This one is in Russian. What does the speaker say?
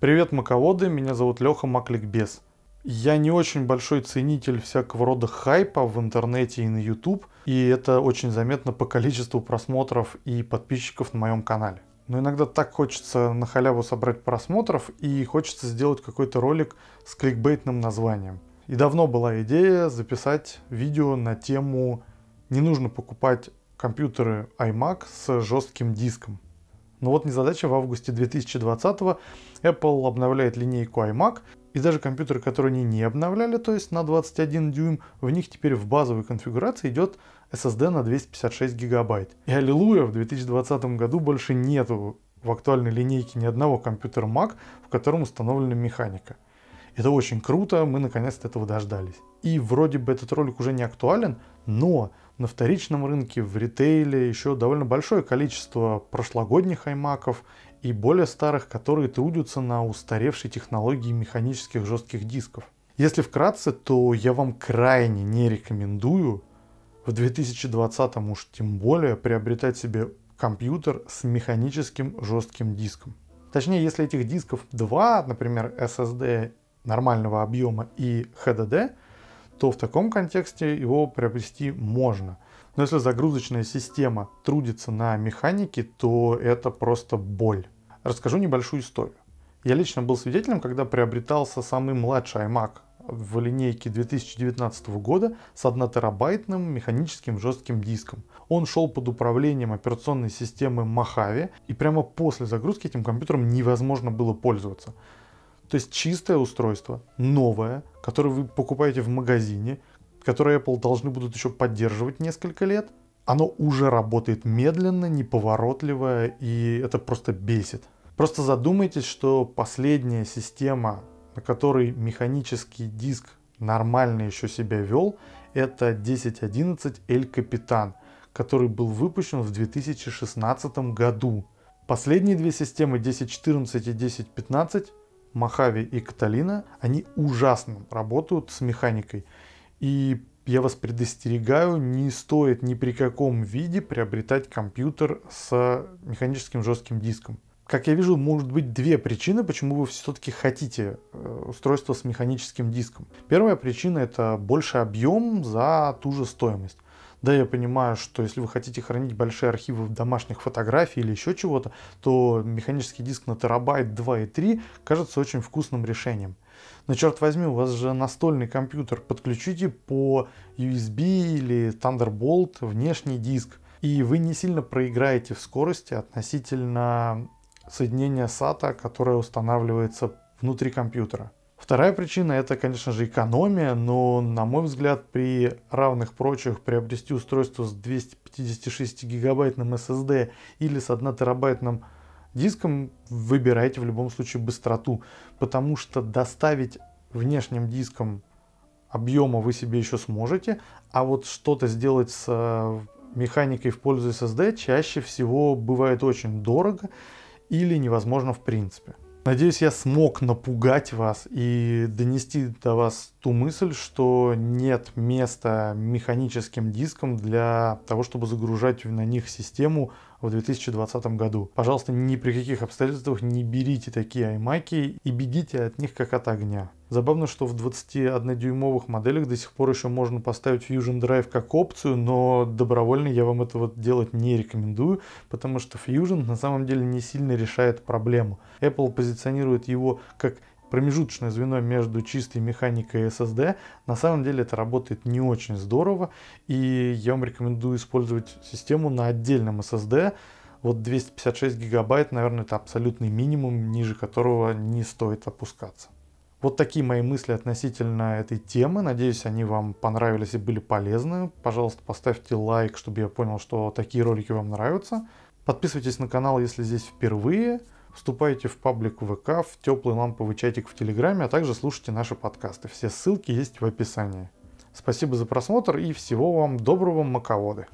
Привет, маководы, меня зовут Леха Макликбес. Я не очень большой ценитель всякого рода хайпа в интернете и на YouTube, и это очень заметно по количеству просмотров и подписчиков на моем канале. Но иногда так хочется на халяву собрать просмотров и хочется сделать какой-то ролик с кликбейтным названием. И давно была идея записать видео на тему «Не нужно покупать компьютеры iMac с жестким диском». Но ну вот незадача в августе 2020 Apple обновляет линейку iMac, и даже компьютеры, которые они не обновляли, то есть на 21 дюйм, в них теперь в базовой конфигурации идет SSD на 256 гигабайт. И аллилуйя, в 2020 году больше нету в актуальной линейке ни одного компьютера Mac, в котором установлена механика. Это очень круто, мы наконец-то этого дождались. И вроде бы этот ролик уже не актуален, но на вторичном рынке, в ритейле еще довольно большое количество прошлогодних аймаков и более старых, которые трудятся на устаревшей технологии механических жестких дисков. Если вкратце, то я вам крайне не рекомендую в 2020 уж тем более приобретать себе компьютер с механическим жестким диском. Точнее, если этих дисков два, например, SSD нормального объема и HDD, то в таком контексте его приобрести можно. Но если загрузочная система трудится на механике, то это просто боль. Расскажу небольшую историю. Я лично был свидетелем, когда приобретался самый младший iMac в линейке 2019 года с 1 терабайтным механическим жестким диском. Он шел под управлением операционной системы Mojave, и прямо после загрузки этим компьютером невозможно было пользоваться. То есть чистое устройство, новое, которое вы покупаете в магазине, которое Apple должны будут еще поддерживать несколько лет, оно уже работает медленно, неповоротливо, и это просто бесит. Просто задумайтесь, что последняя система, на которой механический диск нормально еще себя вел, это 1011 El Capitan, который был выпущен в 2016 году. Последние две системы 1014 и 1015 Махави и Каталина, они ужасно работают с механикой. И я вас предостерегаю, не стоит ни при каком виде приобретать компьютер с механическим жестким диском. Как я вижу, может быть две причины, почему вы все-таки хотите э, устройство с механическим диском. Первая причина это больше объем за ту же стоимость. Да, я понимаю, что если вы хотите хранить большие архивы домашних фотографий или еще чего-то, то механический диск на терабайт 2 и 3 кажется очень вкусным решением. Но черт возьми, у вас же настольный компьютер, подключите по USB или Thunderbolt внешний диск, и вы не сильно проиграете в скорости относительно соединения SATA, которое устанавливается внутри компьютера. Вторая причина это, конечно же, экономия, но, на мой взгляд, при равных прочих приобрести устройство с 256 гигабайтным SSD или с 1 терабайтным диском выбирайте в любом случае быстроту, потому что доставить внешним диском объема вы себе еще сможете, а вот что-то сделать с э, механикой в пользу SSD чаще всего бывает очень дорого или невозможно в принципе. Надеюсь, я смог напугать вас и донести до вас ту мысль, что нет места механическим дискам для того, чтобы загружать на них систему в 2020 году. Пожалуйста, ни при каких обстоятельствах не берите такие аймаки и бегите от них как от огня. Забавно, что в 21-дюймовых моделях до сих пор еще можно поставить Fusion Drive как опцию, но добровольно я вам этого делать не рекомендую, потому что Fusion на самом деле не сильно решает проблему. Apple позиционирует его как промежуточное звено между чистой механикой и SSD. На самом деле это работает не очень здорово, и я вам рекомендую использовать систему на отдельном SSD. Вот 256 гигабайт, наверное, это абсолютный минимум, ниже которого не стоит опускаться. Вот такие мои мысли относительно этой темы. Надеюсь, они вам понравились и были полезны. Пожалуйста, поставьте лайк, чтобы я понял, что такие ролики вам нравятся. Подписывайтесь на канал, если здесь впервые. Вступайте в паблик ВК, в теплый ламповый чатик в Телеграме, а также слушайте наши подкасты. Все ссылки есть в описании. Спасибо за просмотр и всего вам доброго маководы.